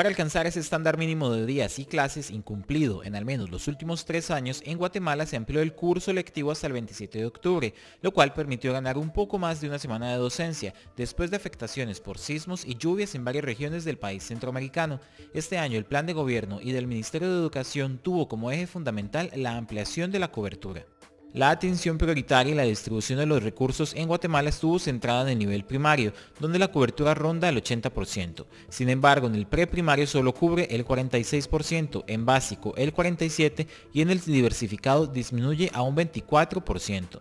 Para alcanzar ese estándar mínimo de días y clases incumplido en al menos los últimos tres años, en Guatemala se amplió el curso lectivo hasta el 27 de octubre, lo cual permitió ganar un poco más de una semana de docencia, después de afectaciones por sismos y lluvias en varias regiones del país centroamericano. Este año el plan de gobierno y del Ministerio de Educación tuvo como eje fundamental la ampliación de la cobertura. La atención prioritaria y la distribución de los recursos en Guatemala estuvo centrada en el nivel primario, donde la cobertura ronda el 80%. Sin embargo, en el preprimario solo cubre el 46%, en básico el 47% y en el diversificado disminuye a un 24%.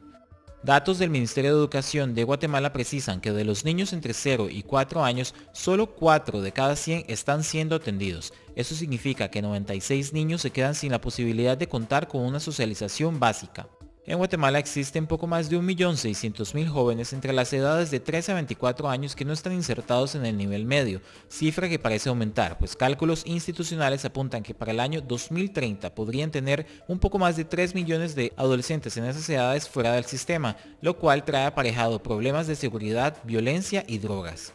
Datos del Ministerio de Educación de Guatemala precisan que de los niños entre 0 y 4 años, solo 4 de cada 100 están siendo atendidos. Eso significa que 96 niños se quedan sin la posibilidad de contar con una socialización básica. En Guatemala existen poco más de 1.600.000 jóvenes entre las edades de 3 a 24 años que no están insertados en el nivel medio, cifra que parece aumentar, pues cálculos institucionales apuntan que para el año 2030 podrían tener un poco más de 3 millones de adolescentes en esas edades fuera del sistema, lo cual trae aparejado problemas de seguridad, violencia y drogas.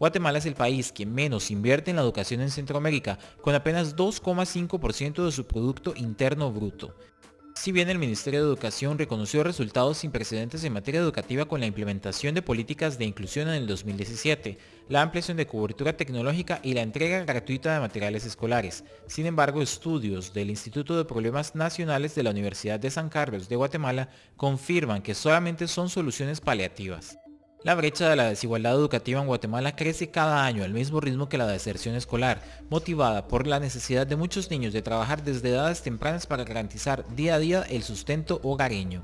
Guatemala es el país que menos invierte en la educación en Centroamérica, con apenas 2,5% de su Producto Interno Bruto. Si bien el Ministerio de Educación reconoció resultados sin precedentes en materia educativa con la implementación de políticas de inclusión en el 2017, la ampliación de cobertura tecnológica y la entrega gratuita de materiales escolares. Sin embargo, estudios del Instituto de Problemas Nacionales de la Universidad de San Carlos de Guatemala confirman que solamente son soluciones paliativas. La brecha de la desigualdad educativa en Guatemala crece cada año al mismo ritmo que la deserción escolar, motivada por la necesidad de muchos niños de trabajar desde edades tempranas para garantizar día a día el sustento hogareño.